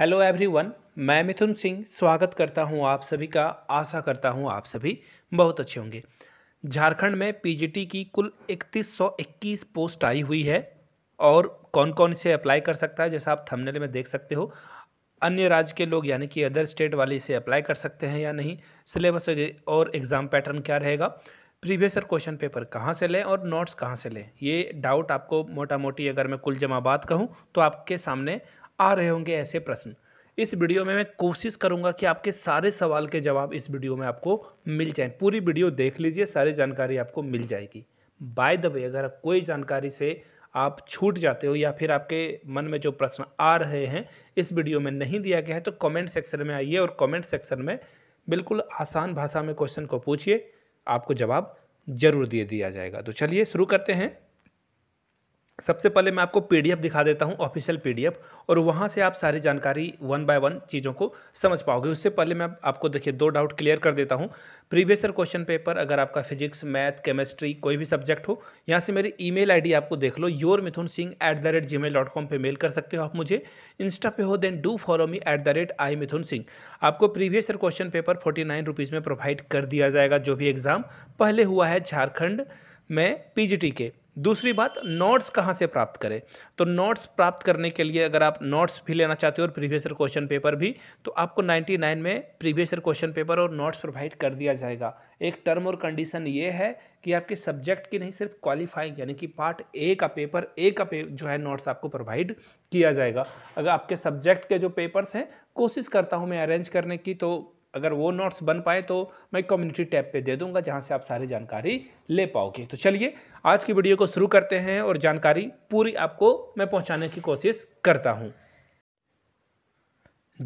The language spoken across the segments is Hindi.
हेलो एवरीवन मैं मिथुन सिंह स्वागत करता हूं आप सभी का आशा करता हूं आप सभी बहुत अच्छे होंगे झारखंड में पीजीटी की कुल 3121 पोस्ट आई हुई है और कौन कौन इसे अप्लाई कर सकता है जैसा आप थंबनेल में देख सकते हो अन्य राज्य के लोग यानी कि अदर स्टेट वाले इसे अप्लाई कर सकते हैं या नहीं सिलेबस और एग्ज़ाम पैटर्न क्या रहेगा प्रीवियस ईयर क्वेश्चन पेपर कहाँ से लें और नोट्स कहाँ से लें ये डाउट आपको मोटा मोटी अगर मैं कुल जमा बात कहूँ तो आपके सामने आ रहे होंगे ऐसे प्रश्न इस वीडियो में मैं कोशिश करूंगा कि आपके सारे सवाल के जवाब इस वीडियो में आपको मिल जाएं पूरी वीडियो देख लीजिए सारी जानकारी आपको मिल जाएगी बाय द वे अगर कोई जानकारी से आप छूट जाते हो या फिर आपके मन में जो प्रश्न आ रहे हैं इस वीडियो में नहीं दिया गया है तो कमेंट सेक्शन में आइए और कमेंट सेक्शन में बिल्कुल आसान भाषा में क्वेश्चन को पूछिए आपको जवाब जरूर दे दिया जाएगा तो चलिए शुरू करते हैं सबसे पहले मैं आपको पीडीएफ दिखा देता हूँ ऑफिशियल पीडीएफ और वहाँ से आप सारी जानकारी वन बाय वन चीज़ों को समझ पाओगे उससे पहले मैं आपको देखिए दो डाउट क्लियर कर देता हूँ प्रीवियस ईयर क्वेश्चन पेपर अगर आपका फिजिक्स मैथ केमिस्ट्री कोई भी सब्जेक्ट हो यहाँ से मेरी ई मेल आपको देख लो your Mithun Singh at the rate Gmail dot com पर मेल कर सकते हो आप मुझे इंस्टा पे हो then do follow me at the rate I Mithun Singh आपको previous year question paper forty nine rupees में प्रोवाइड कर दिया जाएगा जो भी एग्ज़ाम पहले हुआ है झारखंड में पीजीटी के दूसरी बात नोट्स कहाँ से प्राप्त करें तो नोट्स प्राप्त करने के लिए अगर आप नोट्स भी लेना चाहते हो और प्रीवियस ईयर क्वेश्चन पेपर भी तो आपको 99 में प्रीवियस ईयर क्वेश्चन पेपर और नोट्स प्रोवाइड कर दिया जाएगा एक टर्म और कंडीशन ये है कि आपके सब्जेक्ट की नहीं सिर्फ क्वालिफाइंग यानी कि पार्ट ए का पेपर ए का पे जो है नोट्स आपको प्रोवाइड किया जाएगा अगर आपके सब्जेक्ट के जो पेपर्स हैं कोशिश करता हूँ मैं अरेंज करने की तो अगर वो नोट्स बन पाए तो मैं कम्युनिटी टैब पे दे दूंगा जहाँ से आप सारी जानकारी ले पाओगे तो चलिए आज की वीडियो को शुरू करते हैं और जानकारी पूरी आपको मैं पहुँचाने की कोशिश करता हूँ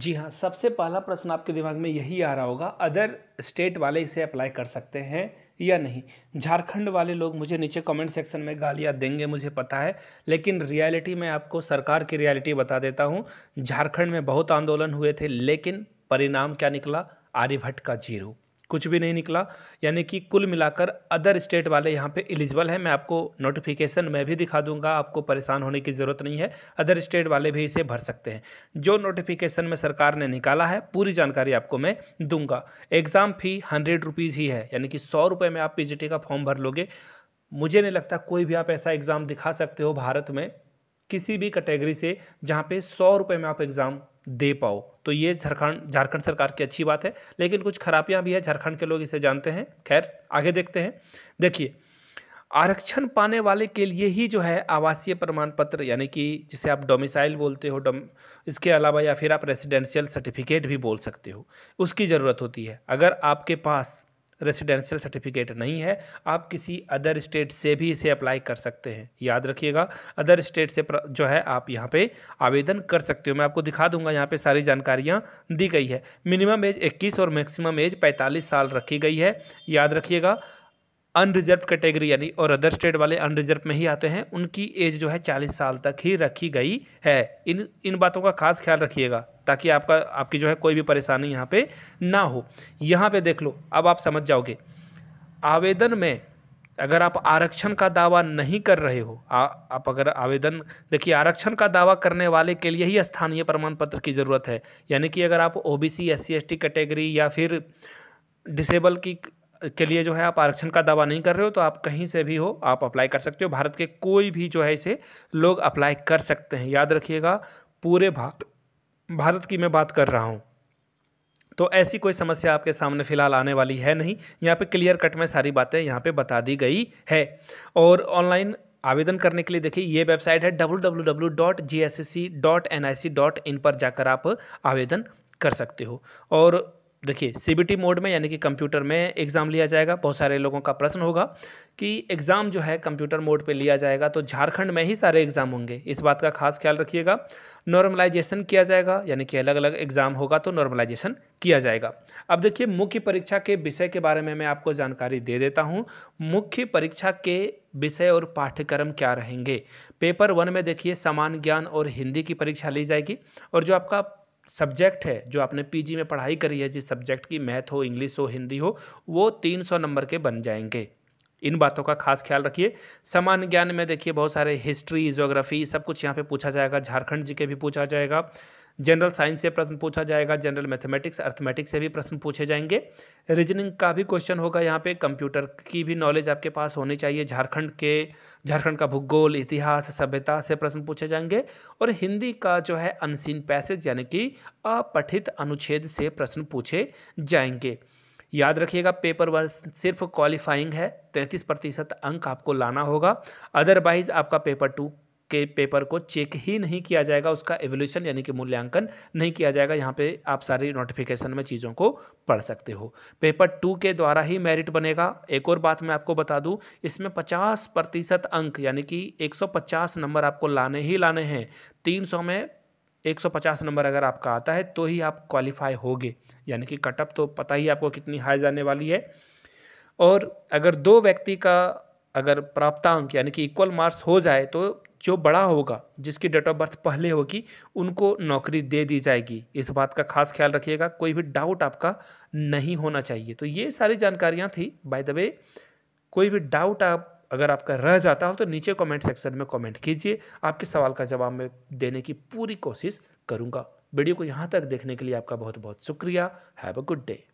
जी हाँ सबसे पहला प्रश्न आपके दिमाग में यही आ रहा होगा अदर स्टेट वाले इसे अप्लाई कर सकते हैं या नहीं झारखंड वाले लोग मुझे नीचे कमेंट सेक्शन में गालियाँ देंगे मुझे पता है लेकिन रियलिटी मैं आपको सरकार की रियलिटी बता देता हूँ झारखंड में बहुत आंदोलन हुए थे लेकिन परिणाम क्या निकला आर्यभट्ट का जीरो कुछ भी नहीं निकला यानी कि कुल मिलाकर अदर स्टेट वाले यहाँ पे एलिजिबल हैं मैं आपको नोटिफिकेशन मैं भी दिखा दूंगा आपको परेशान होने की ज़रूरत नहीं है अदर स्टेट वाले भी इसे भर सकते हैं जो नोटिफिकेशन में सरकार ने निकाला है पूरी जानकारी आपको मैं दूंगा एग्ज़ाम फ़ी हंड्रेड रुपीज़ ही है यानी कि सौ रुपये में आप पी का फॉर्म भर लोगे मुझे नहीं लगता कोई भी आप ऐसा एग्ज़ाम दिखा सकते हो भारत में किसी भी कैटेगरी से जहाँ पे सौ रुपये में आप एग्ज़ाम दे पाओ तो ये झारखंड झारखंड सरकार की अच्छी बात है लेकिन कुछ खराबियाँ भी है झारखंड के लोग इसे जानते हैं खैर आगे देखते हैं देखिए आरक्षण पाने वाले के लिए ही जो है आवासीय प्रमाण पत्र यानी कि जिसे आप डोमिसाइल बोलते हो डोम इसके अलावा या फिर आप रेसिडेंशियल सर्टिफिकेट भी बोल सकते हो उसकी ज़रूरत होती है अगर आपके पास रेसिडेंशियल सर्टिफिकेट नहीं है आप किसी अदर स्टेट से भी इसे अप्लाई कर सकते हैं याद रखिएगा अदर स्टेट से जो है आप यहाँ पे आवेदन कर सकते हो मैं आपको दिखा दूंगा यहाँ पे सारी जानकारियाँ दी गई है मिनिमम एज इक्कीस और मैक्सिमम एज पैंतालीस साल रखी गई है याद रखिएगा अनरिजर्व कैटेगरी यानी और अदर स्टेट वाले अनरिजर्व में ही आते हैं उनकी एज जो है चालीस साल तक ही रखी गई है इन इन बातों का खास ख्याल रखिएगा ताकि आपका आपकी जो है कोई भी परेशानी यहाँ पे ना हो यहाँ पे देख लो अब आप समझ जाओगे आवेदन में अगर आप आरक्षण का दावा नहीं कर रहे हो आ, आप अगर आवेदन देखिए आरक्षण का दावा करने वाले के लिए ही स्थानीय प्रमाण पत्र की ज़रूरत है यानी कि अगर आप ओ बी सी कैटेगरी या फिर डिसेबल की के लिए जो है आप आरक्षण का दावा नहीं कर रहे हो तो आप कहीं से भी हो आप अप्लाई कर सकते हो भारत के कोई भी जो है इसे लोग अप्लाई कर सकते हैं याद रखिएगा पूरे भारत भारत की मैं बात कर रहा हूँ तो ऐसी कोई समस्या आपके सामने फिलहाल आने वाली है नहीं यहाँ पे क्लियर कट में सारी बातें यहाँ पे बता दी गई है और ऑनलाइन आवेदन करने के लिए देखिए ये वेबसाइट है www.gscc.nic.in इन पर जाकर आप आवेदन कर सकते हो और देखिए सीबीटी मोड में यानी कि कंप्यूटर में एग्ज़ाम लिया जाएगा बहुत सारे लोगों का प्रश्न होगा कि एग्ज़ाम जो है कंप्यूटर मोड पे लिया जाएगा तो झारखंड में ही सारे एग्ज़ाम होंगे इस बात का खास ख्याल रखिएगा नॉर्मलाइजेशन किया जाएगा यानी कि अलग अलग एग्ज़ाम होगा तो नॉर्मलाइजेशन किया जाएगा अब देखिए मुख्य परीक्षा के विषय के बारे में मैं आपको जानकारी दे देता हूँ मुख्य परीक्षा के विषय और पाठ्यक्रम क्या रहेंगे पेपर वन में देखिए समान ज्ञान और हिंदी की परीक्षा ली जाएगी और जो आपका सब्जेक्ट है जो आपने पीजी में पढ़ाई करी है जिस सब्जेक्ट की मैथ हो इंग्लिश हो हिंदी हो वो तीन सौ नंबर के बन जाएंगे इन बातों का खास ख्याल रखिए सामान्य ज्ञान में देखिए बहुत सारे हिस्ट्री जोग्राफी सब कुछ यहाँ पे पूछा जाएगा झारखंड जी के भी पूछा जाएगा जनरल साइंस से प्रश्न पूछा जाएगा जनरल मैथमेटिक्स अर्थमेटिक्स से भी प्रश्न पूछे जाएंगे रीजनिंग का भी क्वेश्चन होगा यहाँ पे कंप्यूटर की भी नॉलेज आपके पास होनी चाहिए झारखंड के झारखंड का भूगोल इतिहास सभ्यता से प्रश्न पूछे जाएंगे और हिंदी का जो है अनसीन पैसेज यानी कि अपठित अनुच्छेद से प्रश्न पूछे जाएंगे याद रखिएगा पेपर वर्क सिर्फ क्वालिफाइंग है तैंतीस प्रतिशत अंक आपको लाना होगा अदरवाइज आपका पेपर टू के पेपर को चेक ही नहीं किया जाएगा उसका एवोल्यूशन यानी कि मूल्यांकन नहीं किया जाएगा यहाँ पे आप सारी नोटिफिकेशन में चीज़ों को पढ़ सकते हो पेपर टू के द्वारा ही मेरिट बनेगा एक और बात मैं आपको बता दूँ इसमें पचास प्रतिशत अंक यानी कि एक नंबर आपको लाने ही लाने हैं तीन में 150 नंबर अगर आपका आता है तो ही आप क्वालिफाई होगे यानी कि कटअप तो पता ही आपको कितनी हाई जाने वाली है और अगर दो व्यक्ति का अगर प्राप्तांक यानी कि इक्वल मार्क्स हो जाए तो जो बड़ा होगा जिसकी डेट ऑफ बर्थ पहले होगी उनको नौकरी दे दी जाएगी इस बात का खास ख्याल रखिएगा कोई भी डाउट आपका नहीं होना चाहिए तो ये सारी जानकारियाँ थी बाय द वे कोई भी डाउट आप अगर आपका रह जाता हो तो नीचे कमेंट सेक्शन में कमेंट कीजिए आपके सवाल का जवाब मैं देने की पूरी कोशिश करूँगा वीडियो को यहाँ तक देखने के लिए आपका बहुत बहुत शुक्रिया हैव अ गुड डे